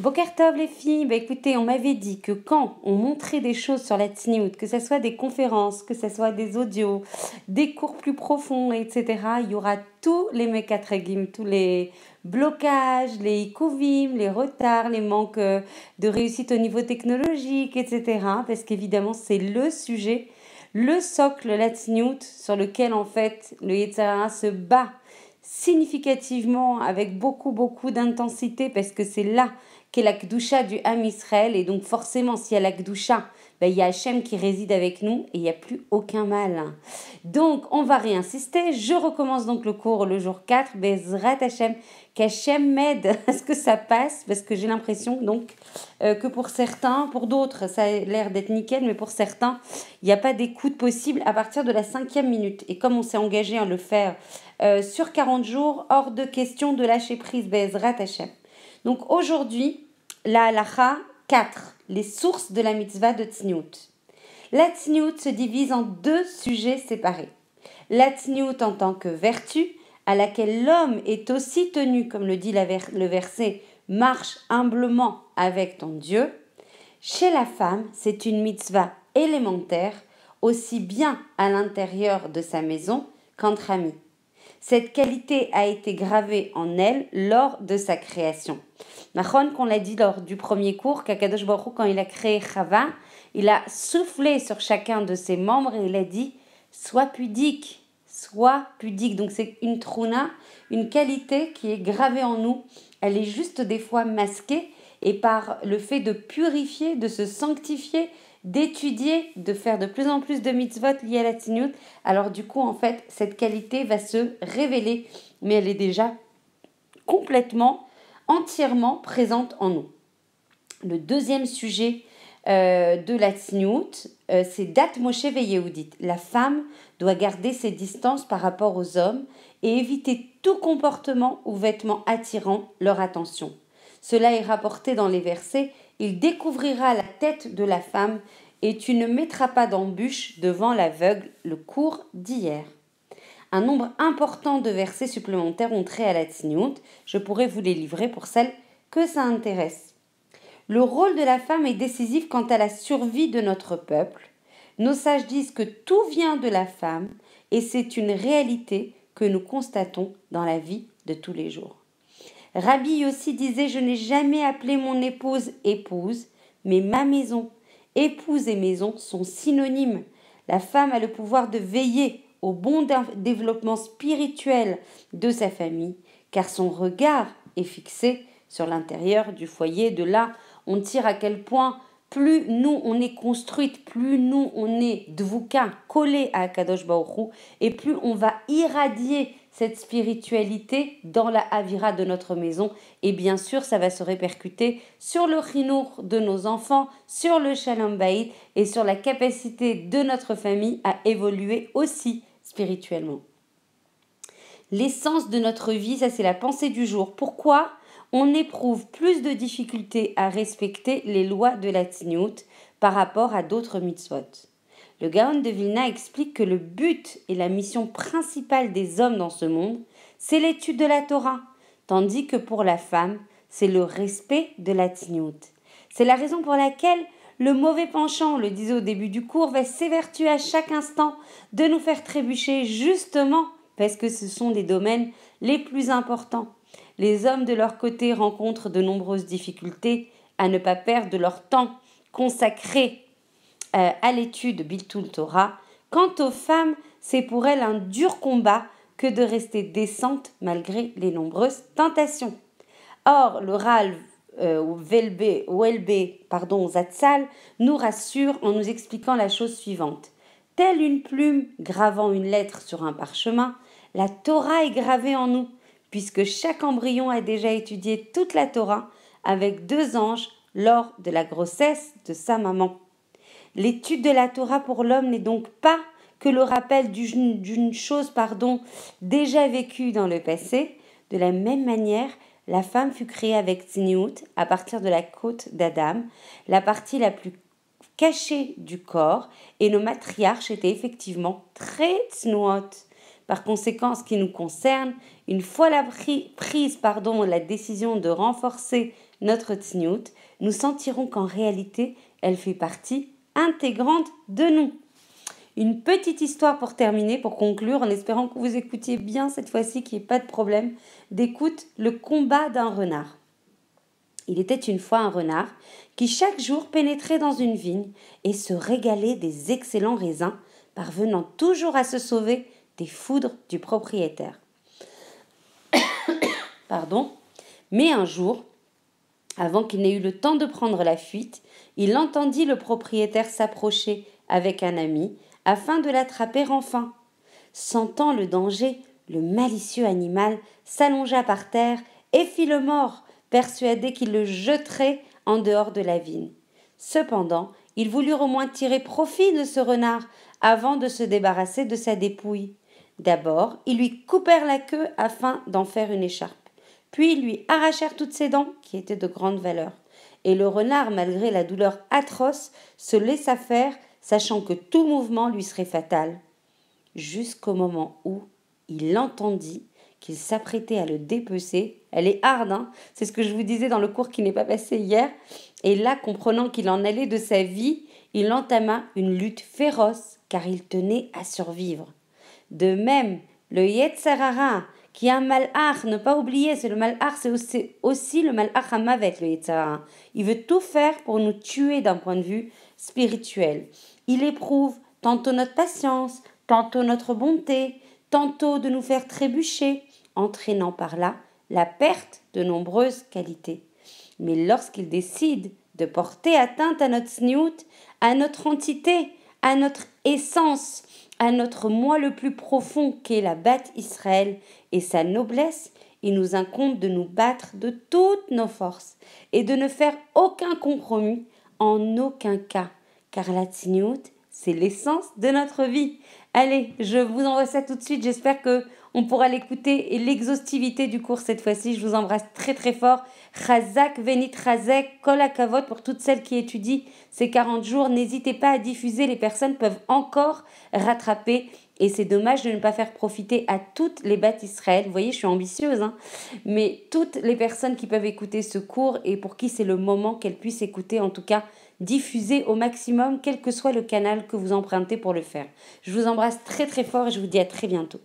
Bokertov les filles, bah, écoutez, on m'avait dit que quand on montrait des choses sur la Newt, que ce soit des conférences, que ce soit des audios, des cours plus profonds, etc., il y aura tous les mécatrégimes, tous les blocages, les eco-vim, les retards, les manques euh, de réussite au niveau technologique, etc., parce qu'évidemment c'est le sujet, le socle, la Newt sur lequel en fait le Yetzara se bat significativement, avec beaucoup, beaucoup d'intensité, parce que c'est là qu'est la Kdusha du Ham Israël. Et donc, forcément, si elle a la ben, il y a Hachem qui réside avec nous et il n'y a plus aucun mal. Donc, on va réinsister. Je recommence donc le cours le jour 4, Bezrat Hachem, qu'Hachem m'aide à ce que ça passe, parce que j'ai l'impression donc euh, que pour certains, pour d'autres, ça a l'air d'être nickel, mais pour certains, il n'y a pas d'écoute possible à partir de la cinquième minute. Et comme on s'est engagé à le faire euh, sur 40 jours, hors de question de lâcher prise, Bezrat Hachem. Donc aujourd'hui, la halacha, 4. Les sources de la mitzvah de Tzniut. La Tzniut se divise en deux sujets séparés. La Tzniut en tant que vertu, à laquelle l'homme est aussi tenu, comme le dit le verset, marche humblement avec ton Dieu. Chez la femme, c'est une mitzvah élémentaire, aussi bien à l'intérieur de sa maison qu'entre amis. Cette qualité a été gravée en elle lors de sa création. Mahon, qu'on l'a dit lors du premier cours, Kakadosh Baruch quand il a créé Chava, il a soufflé sur chacun de ses membres et il a dit Sois pudique, sois pudique. Donc c'est une truna, une qualité qui est gravée en nous. Elle est juste des fois masquée et par le fait de purifier, de se sanctifier d'étudier, de faire de plus en plus de mitzvot liés à la tignout, alors du coup, en fait, cette qualité va se révéler, mais elle est déjà complètement, entièrement présente en nous. Le deuxième sujet euh, de la tignout, euh, c'est Dat Moshe Veyehoudit. La femme doit garder ses distances par rapport aux hommes et éviter tout comportement ou vêtement attirant leur attention. Cela est rapporté dans les versets il découvrira la tête de la femme, et tu ne mettras pas d'embûche devant l'aveugle, le cours d'hier. Un nombre important de versets supplémentaires ont trait à la tsniout. Je pourrais vous les livrer pour celles que ça intéresse. Le rôle de la femme est décisif quant à la survie de notre peuple. Nos sages disent que tout vient de la femme et c'est une réalité que nous constatons dans la vie de tous les jours. Rabbi aussi disait Je n'ai jamais appelé mon épouse épouse, mais ma maison. Épouse et maison sont synonymes. La femme a le pouvoir de veiller au bon développement spirituel de sa famille, car son regard est fixé sur l'intérieur du foyer. De là, on tire à quel point plus nous on est construite, plus nous on est dvouka, collé à Kadosh Baruch et plus on va irradier cette spiritualité dans la avira de notre maison. Et bien sûr, ça va se répercuter sur le rinour de nos enfants, sur le Shalom Bayit et sur la capacité de notre famille à évoluer aussi spirituellement. L'essence de notre vie, ça c'est la pensée du jour. Pourquoi on éprouve plus de difficultés à respecter les lois de la tignout par rapport à d'autres mitzvot le Gaon de Vilna explique que le but et la mission principale des hommes dans ce monde, c'est l'étude de la Torah, tandis que pour la femme, c'est le respect de la tignoute. C'est la raison pour laquelle le mauvais penchant, le disait au début du cours, va s'évertuer à chaque instant de nous faire trébucher justement parce que ce sont les domaines les plus importants. Les hommes de leur côté rencontrent de nombreuses difficultés à ne pas perdre leur temps consacré euh, à l'étude Biltul Torah. Quant aux femmes, c'est pour elles un dur combat que de rester décentes malgré les nombreuses tentations. Or, le ral euh, ou Velbe, pardon, Zatzal, nous rassure en nous expliquant la chose suivante. Telle une plume gravant une lettre sur un parchemin, la Torah est gravée en nous, puisque chaque embryon a déjà étudié toute la Torah avec deux anges lors de la grossesse de sa maman. L'étude de la Torah pour l'homme n'est donc pas que le rappel d'une chose pardon, déjà vécue dans le passé. De la même manière, la femme fut créée avec Tzniut à partir de la côte d'Adam, la partie la plus cachée du corps, et nos matriarches étaient effectivement très Tznuot. Par conséquent, ce qui nous concerne, une fois la prise pardon, la décision de renforcer notre Tzniut, nous sentirons qu'en réalité, elle fait partie intégrante de nous. Une petite histoire pour terminer, pour conclure, en espérant que vous écoutiez bien cette fois-ci, qu'il n'y ait pas de problème, d'écoute le combat d'un renard. Il était une fois un renard qui chaque jour pénétrait dans une vigne et se régalait des excellents raisins, parvenant toujours à se sauver des foudres du propriétaire. Pardon. Mais un jour, avant qu'il n'ait eu le temps de prendre la fuite, il entendit le propriétaire s'approcher avec un ami afin de l'attraper enfin. Sentant le danger, le malicieux animal s'allongea par terre et fit le mort, persuadé qu'il le jetterait en dehors de la vigne. Cependant, ils voulurent au moins tirer profit de ce renard avant de se débarrasser de sa dépouille. D'abord, ils lui coupèrent la queue afin d'en faire une écharpe puis lui arrachèrent toutes ses dents, qui étaient de grande valeur. Et le renard, malgré la douleur atroce, se laissa faire, sachant que tout mouvement lui serait fatal, jusqu'au moment où il entendit qu'il s'apprêtait à le dépecer. Elle est hard, hein. c'est ce que je vous disais dans le cours qui n'est pas passé hier. Et là, comprenant qu'il en allait de sa vie, il entama une lutte féroce, car il tenait à survivre. De même, le Yetzarara, qui a un ne pas oublier, c'est le mal-art, c'est aussi, aussi, le malach avec le Yitzhara. Il veut tout faire pour nous tuer d'un point de vue spirituel. Il éprouve tantôt notre patience, tantôt notre bonté, tantôt de nous faire trébucher, entraînant par là la perte de nombreuses qualités. Mais lorsqu'il décide de porter atteinte à notre sniout, à notre entité, à notre essence, à notre moi le plus profond qu'est la bête Israël et sa noblesse, il nous incombe de nous battre de toutes nos forces et de ne faire aucun compromis en aucun cas, car la tignoute, c'est l'essence de notre vie. Allez, je vous envoie ça tout de suite, j'espère que on pourra l'écouter et l'exhaustivité du cours cette fois-ci. Je vous embrasse très très fort. Razak, Venit Razak, Kolakavot pour toutes celles qui étudient ces 40 jours. N'hésitez pas à diffuser, les personnes peuvent encore rattraper. Et c'est dommage de ne pas faire profiter à toutes les bêtes Israël. Vous voyez, je suis ambitieuse, hein. mais toutes les personnes qui peuvent écouter ce cours et pour qui c'est le moment qu'elles puissent écouter, en tout cas diffuser au maximum, quel que soit le canal que vous empruntez pour le faire. Je vous embrasse très très fort et je vous dis à très bientôt.